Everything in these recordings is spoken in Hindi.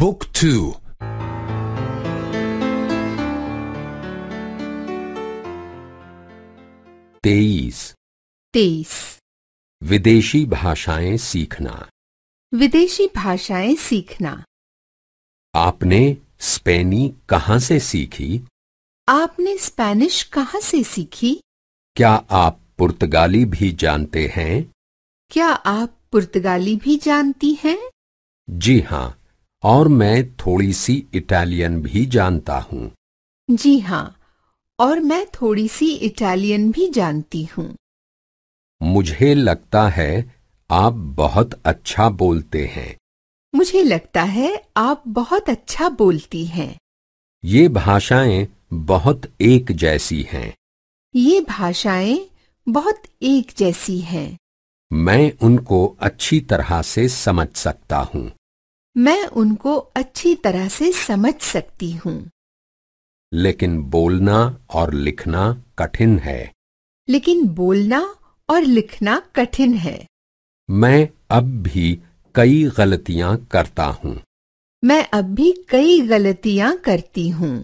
Book 2 तेईस तेईस विदेशी भाषाएं सीखना विदेशी भाषाएं सीखना आपने स्पेनी कहाँ से सीखी आपने स्पेनिश कहाँ से सीखी क्या आप पुर्तगाली भी जानते हैं क्या आप पुर्तगाली भी जानती हैं जी हाँ और मैं थोड़ी सी इटालियन भी जानता हूँ जी हाँ और मैं थोड़ी सी इटालियन भी जानती हूँ मुझे लगता है आप बहुत अच्छा बोलते हैं मुझे लगता है आप बहुत अच्छा बोलती हैं ये भाषाएं बहुत एक जैसी हैं ये भाषाएं बहुत एक जैसी हैं मैं उनको अच्छी तरह से समझ सकता हूँ मैं उनको अच्छी तरह से समझ सकती हूँ लेकिन बोलना और लिखना कठिन है लेकिन बोलना और लिखना कठिन है मैं अब भी कई गलतियाँ करता हूँ मैं अब भी कई गलतियाँ करती हूँ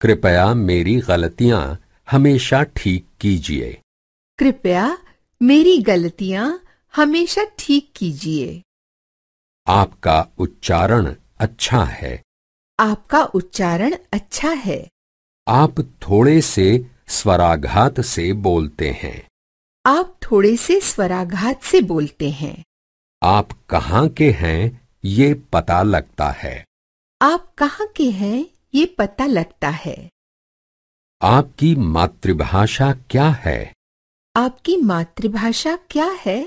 कृपया मेरी गलतियाँ हमेशा ठीक कीजिए कृपया मेरी गलतियाँ हमेशा ठीक कीजिए आपका उच्चारण अच्छा है आपका उच्चारण अच्छा है आप थोड़े से स्वराघात से बोलते हैं आप थोड़े से स्वराघात से बोलते हैं आप कहाँ के हैं ये पता लगता है आप कहाँ के हैं ये पता लगता है आपकी मातृभाषा क्या है आपकी मातृभाषा क्या है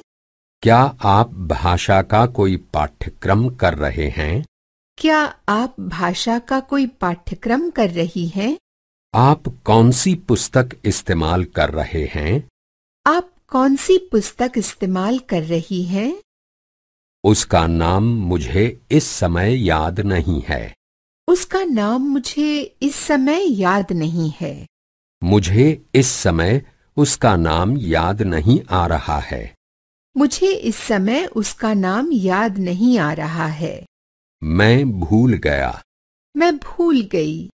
क्या आप भाषा का कोई पाठ्यक्रम कर रहे हैं क्या आप भाषा का कोई पाठ्यक्रम कर रही हैं आप कौन सी पुस्तक इस्तेमाल कर रहे हैं आप कौन सी पुस्तक इस्तेमाल कर रही हैं उसका नाम मुझे इस समय याद नहीं है उसका नाम मुझे इस समय याद नहीं है मुझे इस समय उसका नाम याद नहीं आ रहा है मुझे इस समय उसका नाम याद नहीं आ रहा है मैं भूल गया मैं भूल गई